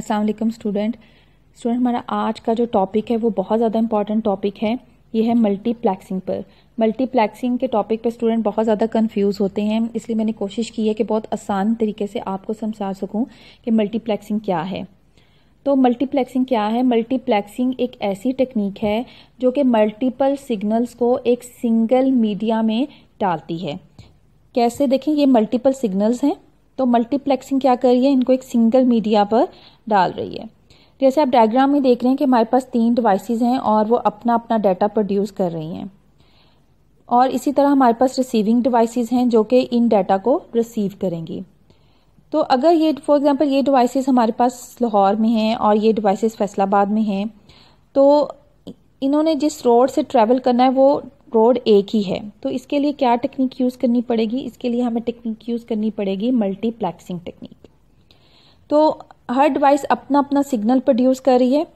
अस्सलाम वालेकुम student student हमारा आज का जो टॉपिक है वो बहुत ज़्यादा इंपॉर्टेंट टॉपिक है ये है मल्टीप्लैक्सिंग पर मल्टीप्लैक्सिंग के टॉपिक पर स्टूडेंट बहुत ज़्यादा कंफ्यूज होते हैं इसलिए मैंने कोशिश की है कि बहुत आसान तरीके से आपको समझा सकूँ कि मल्टीप्लैक्सिंग क्या है तो मल्टीप्लेक्सिंग क्या है मल्टीप्लेक्सिंग एक ऐसी टेक्निक है जो कि मल्टीपल सिग्नल्स को एक सिंगल मीडिया में डालती है कैसे देखें ये मल्टीपल सिग्नल्स हैं तो मल्टीप्लेक्सिंग क्या कर रही है इनको एक सिंगल मीडिया पर डाल रही है तो जैसे आप डायग्राम में देख रहे हैं कि हमारे पास तीन डिवाइसेस हैं और वो अपना अपना डाटा प्रोड्यूस कर रही हैं और इसी तरह हमारे पास रिसीविंग डिवाइसेस हैं जो कि इन डाटा को रिसीव करेंगी तो अगर ये फॉर एग्जांपल ये डिवाइसेस हमारे पास लाहौर में हैं और ये डिवाइसेस फैसलाबाद में हैं तो इन्होंने जिस रोड से ट्रैवल करना है वो रोड एक ही है तो इसके लिए क्या टेक्निक यूज़ करनी पड़ेगी इसके लिए हमें टेक्निक यूज़ करनी पड़ेगी मल्टीप्लेक्सिंग टेक्निक तो हर डिवाइस अपना अपना सिग्नल प्रोड्यूस कर रही है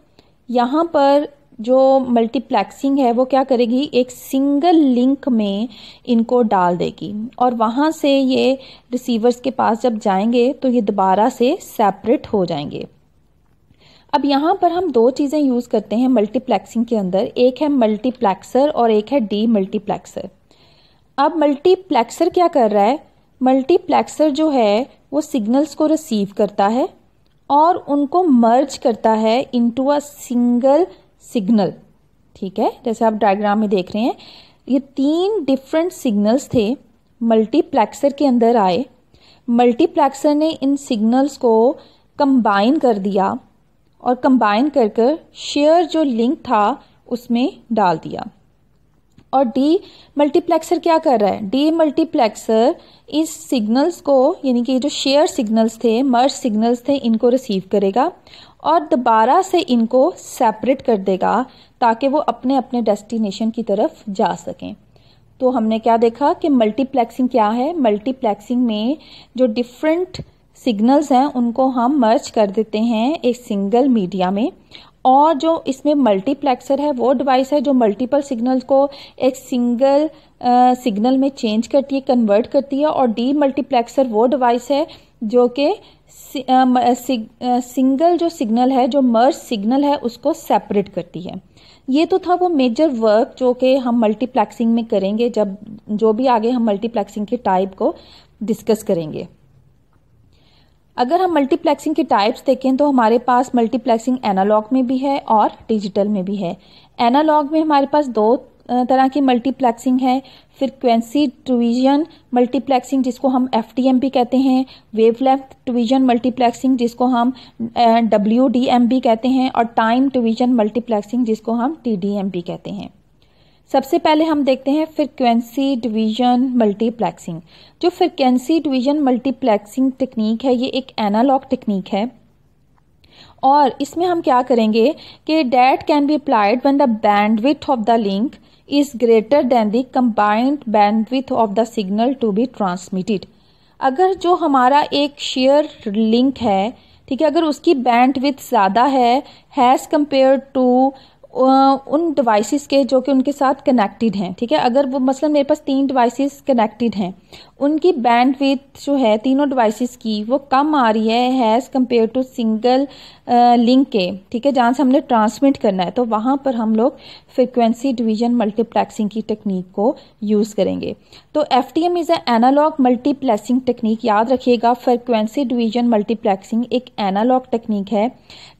यहाँ पर जो मल्टीप्लेक्सिंग है वो क्या करेगी एक सिंगल लिंक में इनको डाल देगी और वहाँ से ये रिसीवर्स के पास जब जाएंगे तो ये दोबारा से सेपरेट हो जाएंगे अब यहाँ पर हम दो चीज़ें यूज़ करते हैं मल्टीप्लेक्सिंग के अंदर एक है मल्टीप्लेक्सर और एक है डी मल्टीप्लेक्सर अब मल्टीप्लेक्सर क्या कर रहा है मल्टीप्लेक्सर जो है वो सिग्नल्स को रिसीव करता है और उनको मर्ज करता है इनटू अ सिंगल सिग्नल ठीक है जैसे आप डायग्राम में देख रहे हैं ये तीन डिफरेंट सिग्नल्स थे मल्टीप्लेक्सर के अंदर आए मल्टीप्लेक्सर ने इन सिग्नल्स को कंबाइन कर दिया और कंबाइन कर कर शेयर जो लिंक था उसमें डाल दिया और डी मल्टीप्लेक्सर क्या कर रहा है डी मल्टीप्लेक्सर इस सिग्नल्स को यानी कि जो शेयर सिग्नल्स थे मर्ज सिग्नल्स थे इनको रिसीव करेगा और दोबारा से इनको सेपरेट कर देगा ताकि वो अपने अपने डेस्टिनेशन की तरफ जा सकें तो हमने क्या देखा कि मल्टीप्लेक्सिंग क्या है मल्टीप्लेक्सिंग में जो डिफरेंट सिग्नल्स हैं उनको हम मर्ज कर देते हैं एक सिंगल मीडिया में और जो इसमें मल्टीप्लेक्सर है वो डिवाइस है जो मल्टीपल सिग्नल को एक सिंगल सिग्नल में चेंज करती है कन्वर्ट करती है और डी मल्टीप्लेक्सर वो डिवाइस है जो कि सिंगल जो सिग्नल है जो मर्ज सिग्नल है उसको सेपरेट करती है ये तो था वो मेजर वर्क जो कि हम मल्टीप्लेक्सिंग में करेंगे जब जो भी आगे हम मल्टीप्लेक्सिंग के टाइप को डिस्कस करेंगे अगर हम मल्टीप्लेक्सिंग के टाइप्स देखें तो हमारे पास मल्टीप्लेक्सिंग एनालॉग में भी है और डिजिटल में भी है एनालॉग में हमारे पास दो तरह की मल्टीप्लेक्सिंग है फ्रिक्वेंसी डिवीजन मल्टीप्लेक्सिंग जिसको हम एफ भी कहते हैं वेवलेंथ डिवीजन मल्टीप्लेक्सिंग जिसको हम डब्ल्यू भी कहते हैं और टाइम डिवीजन मल्टीप्लेक्सिंग जिसको हम टी भी कहते हैं सबसे पहले हम देखते हैं फ्रिक्वेंसी डिवीजन मल्टीप्लेक्सिंग जो फ्रिक्वेंसी डिवीजन मल्टीप्लेक्सिंग टेक्निक है ये एक एनालॉग टेक्निक है और इसमें हम क्या करेंगे कि that can be applied when the bandwidth of the link is greater than the combined bandwidth of the signal to be transmitted अगर जो हमारा एक शेयर लिंक है ठीक है अगर उसकी बैंड विथ ज़्यादा है हैज़ कम्पेयर टू उन डिवाइसेस के जो कि उनके साथ कनेक्टेड हैं ठीक है अगर वो मसलन मेरे पास तीन डिवाइसेस कनेक्टेड हैं उनकी बैंडविथ जो है तीनों डिवाइसेस की वो कम आ रही है as compare to single link के ठीक है जहाँ से हमने ट्रांसमिट करना है तो वहाँ पर हम लोग फ्रिक्वेंसी डिवीजन मल्टीप्लेक्सिंग की टेक्निक को यूज़ करेंगे तो F T M is a analog multiplexing technique याद रखिएगा फ्रिक्वेंसी डिवीजन मल्टीप्लेक्सिंग एक एनालॉग टेक्निक है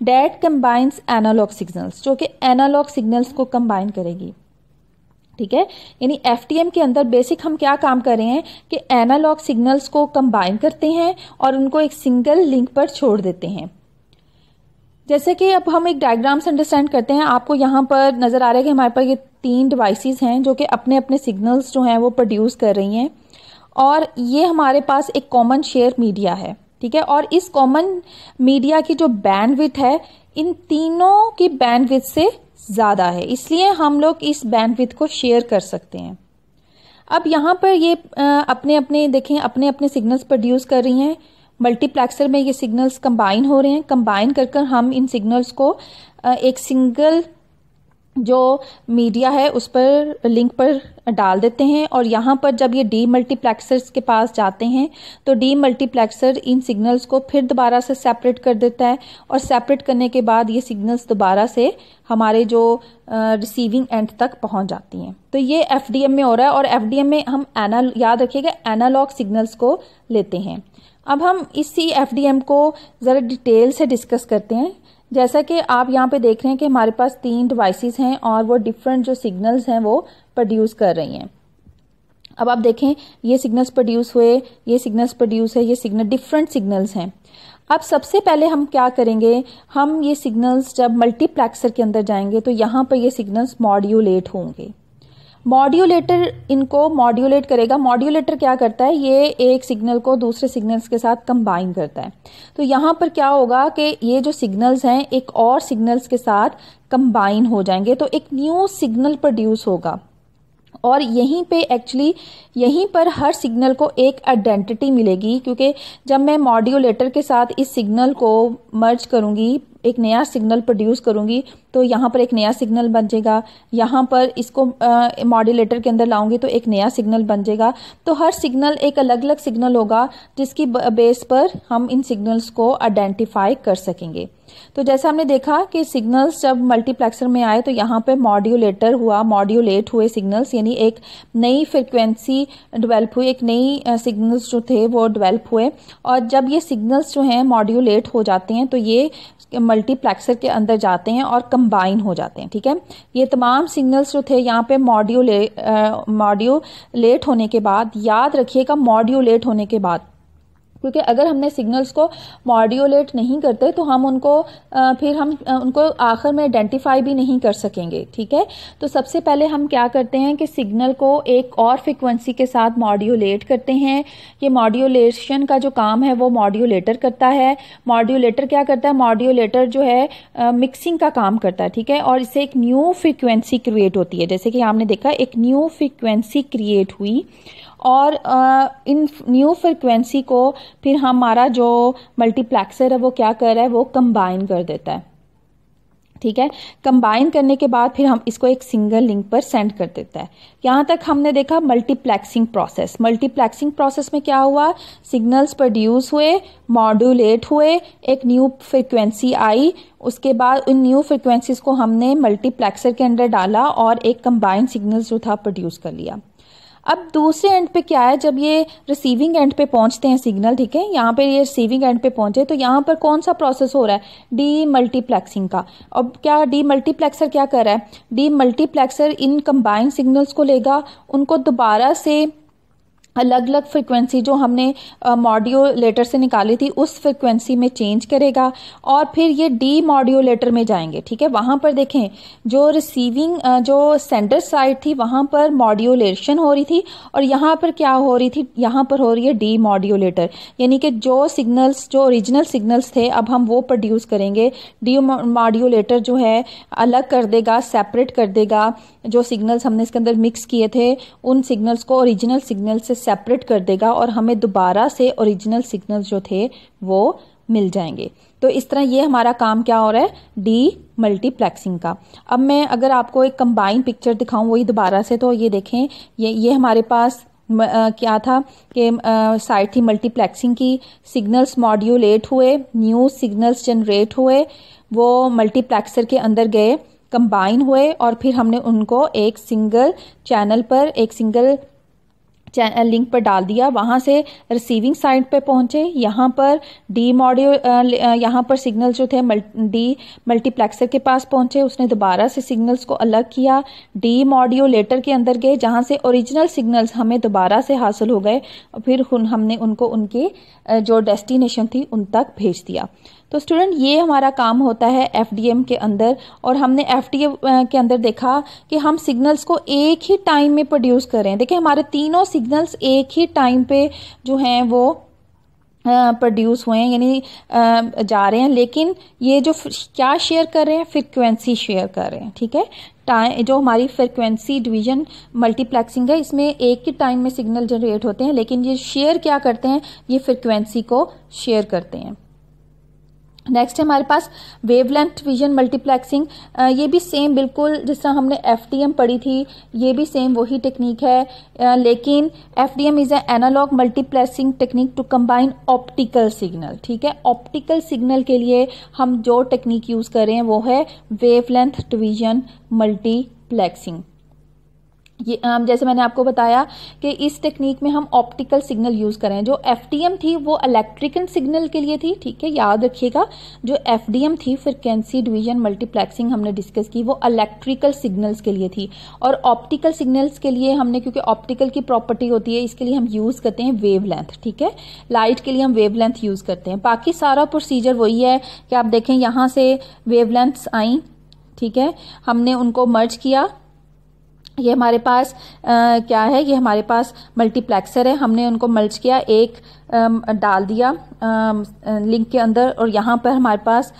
डैट कम्बाइंस एनालॉग सिग्नल्स जो कि एना एनालॉग सिग्नल्स को कंबाइन करेगी ठीक है यानी एफ के अंदर बेसिक हम क्या काम कर रहे हैं कि एनालॉग सिग्नल्स को कंबाइन करते हैं और उनको एक सिंगल लिंक पर छोड़ देते हैं जैसे कि अब हम एक डायग्राम से अंडरस्टैंड करते हैं आपको यहाँ पर नज़र आ रहा है कि हमारे पास ये तीन डिवाइसेस हैं जो कि अपने अपने सिग्नल्स जो हैं वो प्रोड्यूस कर रही हैं और ये हमारे पास एक कॉमन शेयर मीडिया है ठीक है और इस कॉमन मीडिया की जो बैंडविथ है इन तीनों की बैंडविथ से ज़्यादा है इसलिए हम लोग इस बैंडविथ को शेयर कर सकते हैं अब यहाँ पर ये अपने अपने देखें अपने अपने सिग्नल्स प्रोड्यूस कर रही हैं मल्टीप्लेक्सर में ये सिग्नल्स कंबाइन हो रहे हैं कंबाइन कर कर हम इन सिग्नल्स को एक सिंगल जो मीडिया है उस पर लिंक पर डाल देते हैं और यहाँ पर जब ये डी मल्टीप्लेक्सर्स के पास जाते हैं तो डी मल्टीप्लेक्सर इन सिग्नल्स को फिर दोबारा से सेपरेट कर देता है और सेपरेट करने के बाद ये सिग्नल्स दोबारा से हमारे जो रिसीविंग एंड तक पहुँच जाती हैं तो ये एफ में हो रहा है और एफ में हम एनाल याद रखिएगा एनालॉग सिग्नल्स को लेते हैं अब हम इसी एफ को ज़रा डिटेल से डिस्कस करते हैं जैसा कि आप यहाँ पे देख रहे हैं कि हमारे पास तीन डिवाइसेस हैं और वो डिफरेंट जो सिग्नल्स हैं वो प्रोड्यूस कर रही हैं अब आप देखें ये सिग्नल्स प्रोड्यूस हुए ये सिग्नल्स प्रोड्यूस है ये सिग्नल डिफरेंट सिग्नल्स हैं अब सबसे पहले हम क्या करेंगे हम ये सिग्नल्स जब मल्टीप्लेक्सर के अंदर जाएंगे तो यहाँ पर ये सिग्नल्स मॉड्यूलेट होंगे मॉड्यूलेटर इनको मॉड्यूलेट करेगा मॉड्यूलेटर क्या करता है ये एक सिग्नल को दूसरे सिग्नल्स के साथ कंबाइन करता है तो यहां पर क्या होगा कि ये जो सिग्नल्स हैं एक और सिग्नल्स के साथ कंबाइन हो जाएंगे तो एक न्यू सिग्नल प्रोड्यूस होगा और यहीं पे एक्चुअली यहीं पर हर सिग्नल को एक आइडेंटिटी मिलेगी क्योंकि जब मैं मॉड्यूलेटर के साथ इस सिग्नल को मर्ज करूंगी एक नया सिग्नल प्रोड्यूस करूंगी तो यहाँ पर एक नया सिग्नल बन जाएगा यहाँ पर इसको मॉड्यूलेटर के अंदर लाऊंगी तो एक नया सिग्नल बन जाएगा तो हर सिग्नल एक अलग अलग सिग्नल होगा जिसकी बेस पर हम इन सिग्नल्स को आइडेंटिफाई कर सकेंगे तो जैसा हमने देखा कि सिग्नल्स जब मल्टीप्लेक्सर में आए तो यहाँ पे मॉड्यूलेटर हुआ मॉड्यूलेट हुए सिग्नल्स यानी एक नई फ्रिक्वेंसी डेवलप हुई एक नई सिग्नल्स जो थे वो डेवलप हुए और जब ये सिग्नल्स जो हैं मॉड्यूलेट हो जाते हैं तो ये मल्टीप्लेक्सर के अंदर जाते हैं और कंबाइन हो जाते हैं ठीक है ये तमाम सिग्नल्स जो थे यहाँ पे मॉड्यूले मॉड्यूलेट होने के बाद याद रखिएगा मॉड्यूलेट होने के बाद क्योंकि अगर हमने सिग्नल्स को मॉड्यूलेट नहीं करते तो हम उनको फिर हम उनको आखिर में आइडेंटिफाई भी नहीं कर सकेंगे ठीक है तो सबसे पहले हम क्या करते हैं कि सिग्नल को एक और फ्रिक्वेंसी के साथ मॉड्यूलेट करते हैं ये मॉड्यूलेशन का जो काम है वो मॉड्यूलेटर करता है मॉड्यूलेटर क्या करता है मॉड्यूलेटर जो है मिक्सिंग का काम करता है ठीक है और इससे एक न्यू फ्रिक्वेंसी क्रिएट होती है जैसे कि आपने देखा एक न्यू फ्रिक्वेंसी क्रिएट हुई और इन न्यू फ्रिक्वेंसी को फिर हमारा जो मल्टीप्लेक्सर है वो क्या कर रहा है वो कंबाइन कर देता है ठीक है कंबाइन करने के बाद फिर हम इसको एक सिंगल लिंक पर सेंड कर देता है यहां तक हमने देखा मल्टीप्लेक्सिंग प्रोसेस मल्टीप्लेक्सिंग प्रोसेस में क्या हुआ सिग्नल्स प्रोड्यूस हुए मॉड्यूलेट हुए एक न्यू फ्रिक्वेंसी आई उसके बाद उन न्यू फ्रिक्वेंसीज को हमने मल्टीप्लेक्सर के अंदर डाला और एक कंबाइंड सिग्नल जो था प्रोड्यूस कर लिया अब दूसरे एंड पे क्या है जब ये रिसीविंग एंड पे पहुंचते हैं सिग्नल ठीक है यहाँ पे ये रिसीविंग एंड पे पहुंचे तो यहाँ पर कौन सा प्रोसेस हो रहा है डी मल्टीप्लेक्सिंग का अब क्या डी मल्टीप्लेक्सर क्या कर रहा है डी मल्टीप्लेक्सर इन कंबाइंड सिग्नल्स को लेगा उनको दोबारा से अलग अलग फ्रिक्वेंसी जो हमने मॉड्यूलेटर से निकाली थी उस फ्रिक्वेंसी में चेंज करेगा और फिर ये डी मॉड्यूलेटर में जाएंगे ठीक है वहां पर देखें जो रिसीविंग जो सेंटर साइड थी वहां पर मॉड्यूलेशन हो रही थी और यहां पर क्या हो रही थी यहां पर हो रही है डी मॉड्यूलेटर यानी कि जो सिग्नल्स जो ओरिजिनल सिग्नल्स थे अब हम वो प्रोड्यूस करेंगे डी मॉड्यूलेटर जो है अलग कर देगा सेपरेट कर देगा जो सिग्नल्स हमने इसके अंदर मिक्स किए थे उन सिग्नल्स को ओरिजिनल सिग्नल से सेपरेट कर देगा और हमें दोबारा से ओरिजिनल सिग्नल जो थे वो मिल जाएंगे तो इस तरह ये हमारा काम क्या हो रहा है डी मल्टीप्लेक्सिंग का अब मैं अगर आपको एक कंबाइन पिक्चर दिखाऊं वही दोबारा से तो ये देखें ये ये हमारे पास आ, क्या था कि साइड थी मल्टीप्लेक्सिंग की सिग्नल्स मॉड्यूलेट हुए न्यू सिग्नल्स जनरेट हुए वो मल्टीप्लेक्सर के अंदर गए कंबाइन हुए और फिर हमने उनको एक सिंगल चैनल पर एक सिंगल लिंक पर डाल दिया वहाँ से रिसीविंग साइड पे पहुँचे यहाँ पर डी मॉड्यो यहाँ पर सिग्नल जो थे डी मल्टीप्लेक्सर के पास पहुँचे उसने दोबारा से सिग्नल्स को अलग किया डी मॉड्यूलेटर के अंदर गए जहाँ से ओरिजिनल सिग्नल्स हमें दोबारा से हासिल हो गए फिर हमने उनको उनके जो डेस्टिनेशन थी उन तक भेज दिया तो स्टूडेंट ये हमारा काम होता है एफ के अंदर और हमने एफडीएम के अंदर देखा कि हम सिग्नल्स को एक ही टाइम में प्रोड्यूस करें देखिए हमारे तीनों सिग्नल्स एक ही टाइम पे जो हैं वो प्रोड्यूस हुए हैं यानी जा रहे हैं लेकिन ये जो क्या शेयर कर रहे हैं फ्रिक्वेंसी शेयर कर रहे हैं ठीक है टाइम जो हमारी फ्रिक्वेंसी डिवीजन मल्टीप्लेक्सिंग है इसमें एक ही टाइम में सिग्नल जनरेट होते हैं लेकिन ये शेयर क्या करते हैं ये फ्रिक्वेंसी को शेयर करते हैं नेक्स्ट है हमारे पास वेवलेंथ विजन मल्टीप्लेक्सिंग ये भी सेम बिल्कुल जिस तरह हमने एफडीएम पढ़ी थी ये भी सेम वही टेक्निक है आ, लेकिन FDM is a analog multiplexing technique to combine optical signal ठीक है ऑप्टिकल सिग्नल के लिए हम जो टेक्निक यूज़ करें वो है वेवलेंथ डिविजन मल्टीप्लेक्सिंग ये जैसे मैंने आपको बताया कि इस टेक्निक में हम ऑप्टिकल सिग्नल यूज़ करें जो एफ थी वो इलेक्ट्रिकल सिग्नल के लिए थी ठीक है याद रखिएगा जो एफ थी फ्रिक्वेंसी डिवीजन मल्टीप्लेक्सिंग हमने डिस्कस की वो इलेक्ट्रिकल सिग्नल्स के लिए थी और ऑप्टिकल सिग्नल्स के लिए हमने क्योंकि ऑप्टिकल की प्रॉपर्टी होती है इसके लिए हम यूज़ करते हैं वेव ठीक है लाइट के लिए हम वेव यूज़ करते हैं बाकी सारा प्रोसीजर वही है कि आप देखें यहाँ से वेव आई ठीक है हमने उनको मर्ज किया ये हमारे पास आ, क्या है ये हमारे पास मल्टीप्लेक्सर है हमने उनको मल्च किया एक डाल दिया लिंक के अंदर और यहाँ पर हमारे पास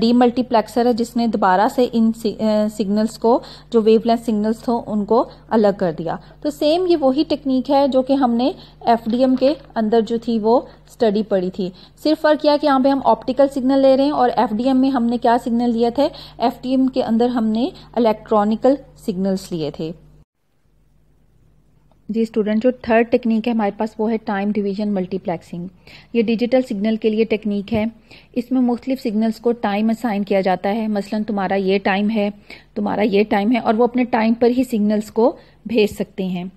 डी मल्टीप्लेक्सर है जिसने दोबारा से इन सिग्नल्स को जो वेवलेंथ सिग्नल्स हो उनको अलग कर दिया तो सेम ये वही टेक्निक है जो कि हमने एफ के अंदर जो थी वो स्टडी पड़ी थी सिर्फ फर्क किया कि यहाँ पे हम ऑप्टिकल सिग्नल ले रहे हैं और एफ में हमने क्या सिग्नल लिए थे एफ के अंदर हमने इलेक्ट्रॉनिकल सिग्नल्स लिए थे जी स्टूडेंट जो थर्ड टेक्निक है हमारे पास वो है टाइम डिवीजन मल्टीप्लेक्सिंग ये डिजिटल सिग्नल के लिए टेक्निक है इसमें मुख्तलिफ सिग्नल्स को टाइम असाइन किया जाता है मसलन तुम्हारा ये टाइम है तुम्हारा ये टाइम है और वो अपने टाइम पर ही सिग्नल्स को भेज सकते हैं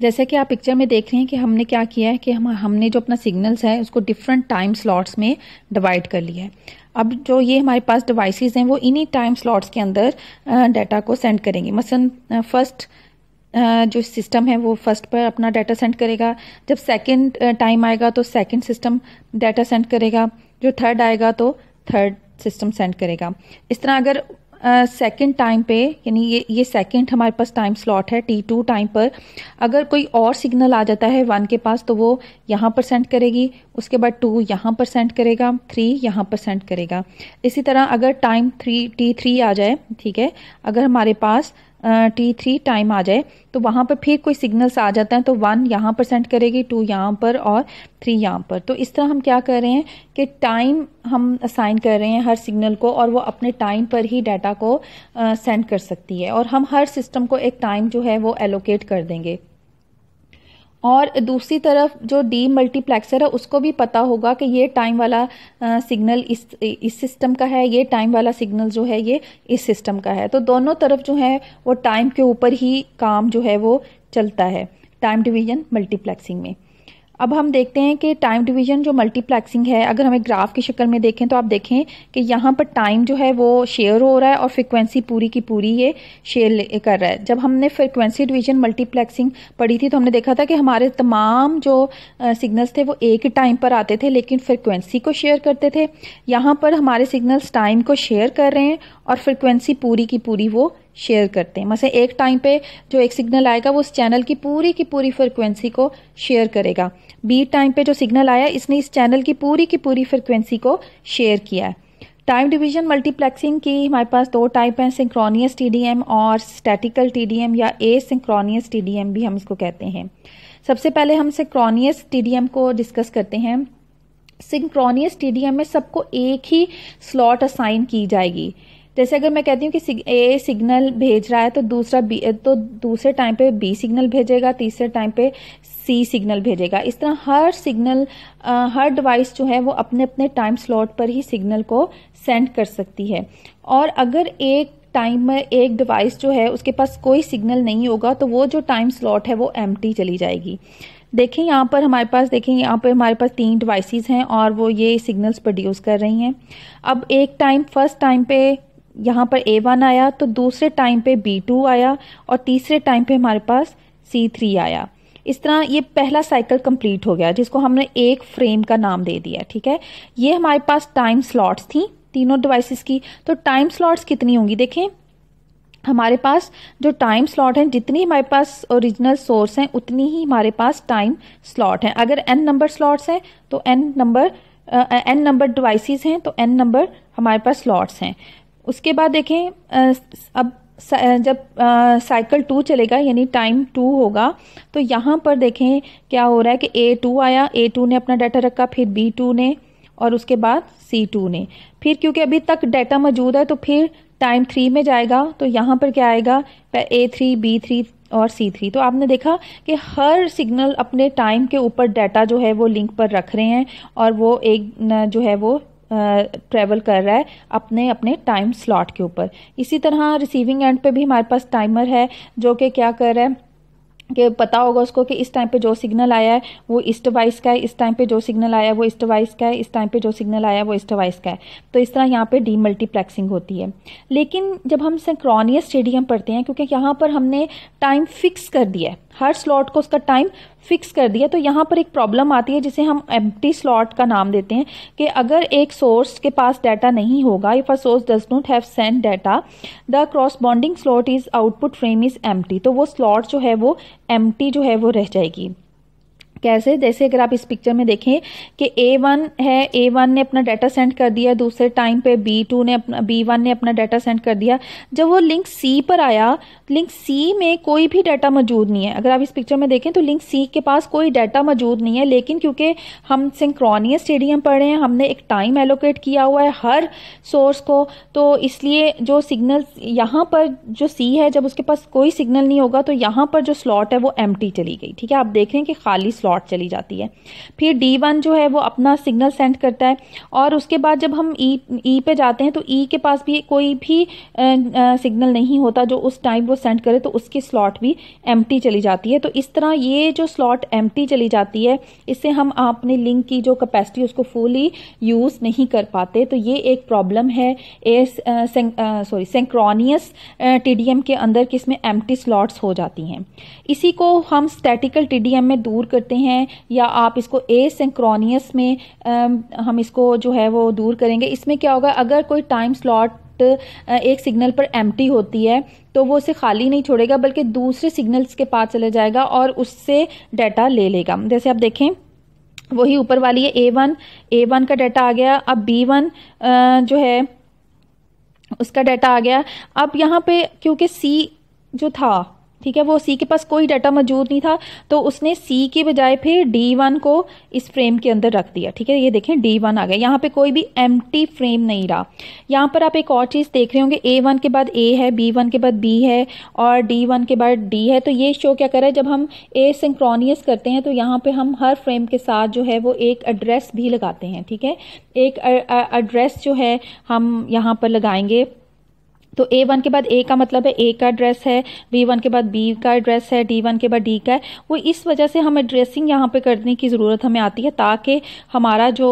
जैसा कि आप पिक्चर में देख रहे हैं कि हमने क्या किया है कि हम हमने जो अपना सिग्नल्स है उसको डिफरेंट टाइम स्लॉट्स में डिवाइड कर लिया है अब जो ये हमारे पास डिवाइसेस हैं वो इन्हीं टाइम स्लॉट्स के अंदर डाटा को सेंड करेंगे मसलन फर्स्ट जो सिस्टम है वो फर्स्ट पर अपना डाटा सेंड करेगा जब सेकंड टाइम आएगा तो सेकंड सिस्टम डाटा सेंड करेगा जो थर्ड आएगा तो थर्ड सिस्टम सेंड करेगा इस तरह अगर सेकेंड uh, टाइम पे यानी ये ये सेकेंड हमारे पास टाइम स्लॉट है टी टू टाइम पर अगर कोई और सिग्नल आ जाता है वन के पास तो वो यहाँ पर सेंड करेगी उसके बाद टू यहाँ पर सेंड करेगा थ्री यहाँ पर सेंड करेगा इसी तरह अगर टाइम थ्री टी थ्री आ जाए ठीक है अगर हमारे पास टी थ्री टाइम आ जाए तो वहाँ पर फिर कोई सिग्नल्स आ जाता है तो वन यहाँ पर सेंड करेगी टू यहाँ पर और थ्री यहाँ पर तो इस तरह हम क्या कर रहे हैं कि टाइम हम असाइन कर रहे हैं हर सिग्नल को और वो अपने टाइम पर ही डाटा को सेंड कर सकती है और हम हर सिस्टम को एक टाइम जो है वो एलोकेट कर देंगे और दूसरी तरफ जो डी मल्टीप्लेक्सर है उसको भी पता होगा कि ये टाइम वाला सिग्नल इस इस सिस्टम का है ये टाइम वाला सिग्नल जो है ये इस सिस्टम का है तो दोनों तरफ जो है वो टाइम के ऊपर ही काम जो है वो चलता है टाइम डिवीजन मल्टीप्लेक्सिंग में अब हम देखते हैं कि टाइम डिवीजन जो मल्टीप्लेक्सिंग है अगर हमें ग्राफ की शक्ल में देखें तो आप देखें कि यहाँ पर टाइम जो है वो शेयर हो रहा है और फ्रिक्वेंसी पूरी की पूरी ये शेयर कर रहा है जब हमने फ्रिक्वेंसी डिवीजन मल्टीप्लेक्सिंग पढ़ी थी तो हमने देखा था कि हमारे तमाम जो सिग्नल्स थे वो एक टाइम पर आते थे लेकिन फ्रिक्वेंसी को शेयर करते थे यहाँ पर हमारे सिग्नल्स टाइम को शेयर कर रहे हैं और फ्रिक्वेंसी पूरी की पूरी वो शेयर करते हैं मसलन एक टाइम पे जो एक सिग्नल आएगा वो उस चैनल की पूरी की पूरी फ्रिक्वेंसी को शेयर करेगा बी टाइम पे जो सिग्नल आया इसने इस चैनल की पूरी की पूरी फ्रिक्वेंसी को शेयर किया है टाइम डिवीजन मल्टीप्लेक्सिंग की हमारे पास दो टाइप हैं सिंक्रोनियस टीडीएम और स्टैटिकल टीडीएम या ए सिंक्रोनियस टीडीएम भी हम इसको कहते हैं सबसे पहले हम सिंक्रोनियस टीडीएम को डिस्कस करते हैं सिंक्रोनियस टीडीएम में सबको एक ही स्लॉट असाइन की जाएगी जैसे अगर मैं कहती हूँ कि ए सिग्नल भेज रहा है तो दूसरा बी तो दूसरे टाइम पे बी सिग्नल भेजेगा तीसरे टाइम पे सी सिग्नल भेजेगा इस तरह हर सिग्नल हर डिवाइस जो है वो अपने अपने टाइम स्लॉट पर ही सिग्नल को सेंड कर सकती है और अगर एक टाइम में एक डिवाइस जो है उसके पास कोई सिग्नल नहीं होगा तो वो जो टाइम स्लॉट है वो एम चली जाएगी देखें यहाँ पर हमारे पास देखें यहाँ पर हमारे पास तीन डिवाइसेस हैं और वो ये सिग्नल्स प्रोड्यूस कर रही हैं अब एक टाइम फर्स्ट टाइम पे यहाँ पर ए वन आया तो दूसरे टाइम पे बी टू आया और तीसरे टाइम पे हमारे पास सी थ्री आया इस तरह ये पहला साइकिल कंप्लीट हो गया जिसको हमने एक फ्रेम का नाम दे दिया ठीक है ये हमारे पास टाइम स्लॉट्स थी तीनों डिवाइसेस की तो टाइम स्लॉट्स कितनी होंगी देखें हमारे पास जो टाइम स्लॉट हैं जितनी हमारे पास ओरिजिनल सोर्स हैं उतनी ही हमारे पास टाइम स्लॉट हैं अगर एन नंबर स्लॉट्स हैं तो N number N number devices हैं तो एन नंबर हमारे पास स्लॉट्स हैं उसके बाद देखें अब जब साइकिल टू चलेगा यानी टाइम टू होगा तो यहाँ पर देखें क्या हो रहा है कि ए टू आया ए टू ने अपना डाटा रखा फिर बी टू ने और उसके बाद सी टू ने फिर क्योंकि अभी तक डाटा मौजूद है तो फिर टाइम थ्री में जाएगा तो यहाँ पर क्या आएगा ए थ्री बी थ्री और सी थ्री तो आपने देखा कि हर सिग्नल अपने टाइम के ऊपर डाटा जो है वो लिंक पर रख रहे हैं और वो एक जो है वो ट्रैवल कर रहा है अपने अपने टाइम स्लॉट के ऊपर इसी तरह रिसीविंग एंड पे भी हमारे पास टाइमर है जो कि क्या कर रहा है कि पता होगा उसको कि इस टाइम पे जो सिग्नल आया है वो इस डिवाइस का है इस टाइम पे जो सिग्नल आया है वो इस डिवाइस का है इस टाइम पे जो सिग्नल आया है वो इस डिवाइस का है तो इस तरह यहाँ पे डी मल्टीप्लेक्सिंग होती है लेकिन जब हम सेंक्रोनियस स्टेडियम पढ़ते हैं क्योंकि यहाँ पर हमने टाइम फिक्स कर दिया है हर स्लॉट को उसका टाइम फिक्स कर दिया तो यहाँ पर एक प्रॉब्लम आती है जिसे हम एम्प्टी स्लॉट का नाम देते हैं कि अगर एक सोर्स के पास डाटा नहीं होगा if a source does not have send data the corresponding slot is output frame is empty तो वो स्लॉट जो है वो एम्प्टी जो है वो रह जाएगी कैसे जैसे अगर आप इस पिक्चर में देखें कि ए वन है ए वन ने अपना डाटा सेंड कर दिया दूसरे टाइम पे बी टू ने अपना बी वन ने अपना डाटा सेंड कर दिया जब वो लिंक सी पर आया लिंक सी में कोई भी डाटा मौजूद नहीं है अगर आप इस पिक्चर में देखें तो लिंक सी के पास कोई डाटा मौजूद नहीं है लेकिन क्योंकि हम सिंक्रोनियस स्टेडियम रहे हैं हमने एक टाइम एलोकेट किया हुआ है हर सोर्स को तो इसलिए जो सिग्नल यहाँ पर जो सी है जब उसके पास कोई सिग्नल नहीं होगा तो यहाँ पर जो स्लॉट है वो एम चली गई ठीक है आप देख रहे हैं कि खाली स्लॉट डॉट चली जाती है फिर डी वन जो है वो अपना सिग्नल सेंड करता है और उसके बाद जब हम ई e, ई e पे जाते हैं तो ई e के पास भी कोई भी सिग्नल नहीं होता जो उस टाइम वो सेंड करे तो उसकी स्लॉट भी एम चली जाती है तो इस तरह ये जो स्लॉट एम चली जाती है इससे हम अपने लिंक की जो कैपेसिटी उसको फुली यूज़ नहीं कर पाते तो ये एक प्रॉब्लम है एस सॉरी सेंक्रॉनियस टीडीएम के अंदर किसमें एम्प्टी स्लॉट्स हो जाती हैं इसी को हम स्टैटिकल टीडीएम में दूर करते हैं हैं या आप इसको ए सेंक्रोनियस में आ, हम इसको जो है वो दूर करेंगे इसमें क्या होगा अगर कोई टाइम स्लॉट एक सिग्नल पर एम्प्टी होती है तो वो उसे खाली नहीं छोड़ेगा बल्कि दूसरे सिग्नल्स के पास चले जाएगा और उससे डाटा ले लेगा जैसे आप देखें वही ऊपर वाली है ए वन ए वन का डाटा आ गया अब बी वन जो है उसका डाटा आ गया अब यहाँ पे क्योंकि सी जो था ठीक है वो सी के पास कोई डाटा मौजूद नहीं था तो उसने सी के बजाय फिर डी वन को इस फ्रेम के अंदर रख दिया ठीक है ये देखें डी वन आ गया यहाँ पे कोई भी एम फ्रेम नहीं रहा यहाँ पर आप एक और चीज़ देख रहे होंगे ए वन के बाद ए है बी वन के बाद बी है और डी वन के बाद डी है तो ये शो क्या कर रहा है जब हम ए सिंक्रोनियस करते हैं तो यहाँ पर हम हर फ्रेम के साथ जो है वो एक एड्रेस भी लगाते हैं ठीक है एक एड्रेस जो है हम यहाँ पर लगाएंगे तो ए वन के बाद ए का मतलब है ए का एड्रेस है बी वन के बाद बी का एड्रेस है डी वन के बाद डी का है वो इस वजह से हमें ड्रेसिंग यहाँ पे करने की ज़रूरत हमें आती है ताकि हमारा जो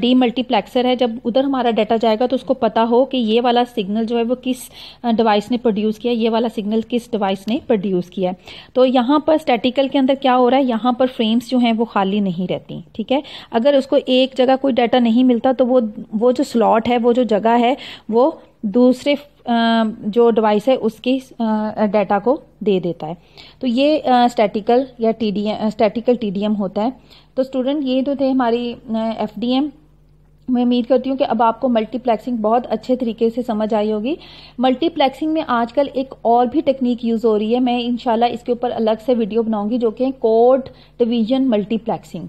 डी मल्टीप्लेक्सर है जब उधर हमारा डाटा जाएगा तो उसको पता हो कि ये वाला सिग्नल जो है वो किस डिवाइस ने प्रोड्यूस किया ये वाला सिग्नल किस डिवाइस ने प्रोड्यूस किया है तो यहाँ पर स्टैटिकल के अंदर क्या हो रहा है यहाँ पर फ्रेम्स जो हैं वो खाली नहीं रहती ठीक है अगर उसको एक जगह कोई डाटा नहीं मिलता तो वो वो जो स्लॉट है वो जो जगह है वो दूसरे जो डिवाइस है उसकी डाटा को दे देता है तो ये स्टैटिकल या टीडीएम स्टैटिकल टीडीएम होता है तो स्टूडेंट ये तो थे हमारी एफ मैं उम्मीद करती हूँ कि अब आपको मल्टीप्लेक्सिंग बहुत अच्छे तरीके से समझ आई होगी मल्टीप्लेक्सिंग में आजकल एक और भी टेक्निक यूज़ हो रही है मैं इनशाला इसके ऊपर अलग से वीडियो बनाऊंगी जो कि कोड डिवीजन मल्टीप्लेक्सिंग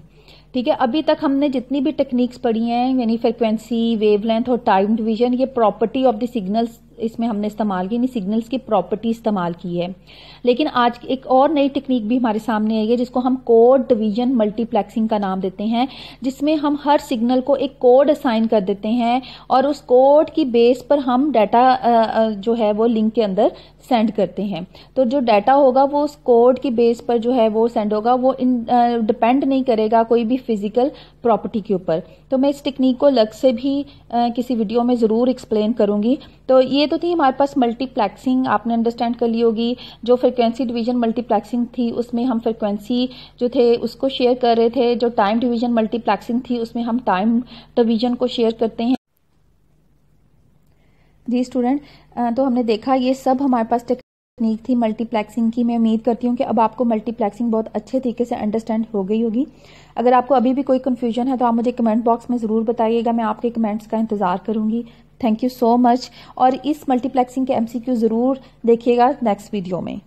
ठीक है अभी तक हमने जितनी भी टेक्निक्स पढ़ी हैं यानी फ्रिक्वेंसी वेवलेंथ और टाइम डिवीजन ये प्रॉपर्टी ऑफ द सिग्नल्स इसमें हमने इस्तेमाल की सिग्नल्स की प्रॉपर्टी इस्तेमाल की है लेकिन आज एक और नई टेक्निक भी हमारे सामने आई है जिसको हम कोड डिवीजन मल्टीप्लेक्सिंग का नाम देते हैं जिसमें हम हर सिग्नल को एक कोड असाइन कर देते हैं और उस कोड की बेस पर हम डाटा जो है वो लिंक के अंदर सेंड करते हैं तो जो डाटा होगा वो उस कोड के बेस पर जो है वो सेंड होगा वो डिपेंड नहीं करेगा कोई भी फिजिकल प्रॉपर्टी के ऊपर तो मैं इस टेक्निक को अलग से भी आ, किसी वीडियो में ज़रूर एक्सप्लेन करूंगी तो ये तो थी हमारे पास मल्टीप्लेक्सिंग आपने अंडरस्टैंड कर ली होगी जो फ्रिक्वेंसी डिवीजन मल्टीप्लेक्सिंग थी उसमें हम फ्रिक्वेंसी जो थे उसको शेयर कर रहे थे जो टाइम डिवीजन मल्टीप्लेक्सिंग थी उसमें हम टाइम डिवीजन को शेयर करते हैं जी स्टूडेंट तो हमने देखा ये सब हमारे पास टेक्निक थी मल्टीप्लेक्सिंग की मैं उम्मीद करती हूँ कि अब आपको मल्टीप्लेक्सिंग बहुत अच्छे तरीके से अंडरस्टैंड हो गई होगी अगर आपको अभी भी कोई कन्फ्यूजन है तो आप मुझे कमेंट बॉक्स में ज़रूर बताइएगा मैं आपके कमेंट्स का इंतज़ार करूंगी थैंक यू सो मच और इस मल्टीप्लेक्सिंग के एमसीक्यू ज़रूर देखिएगा नेक्स्ट वीडियो में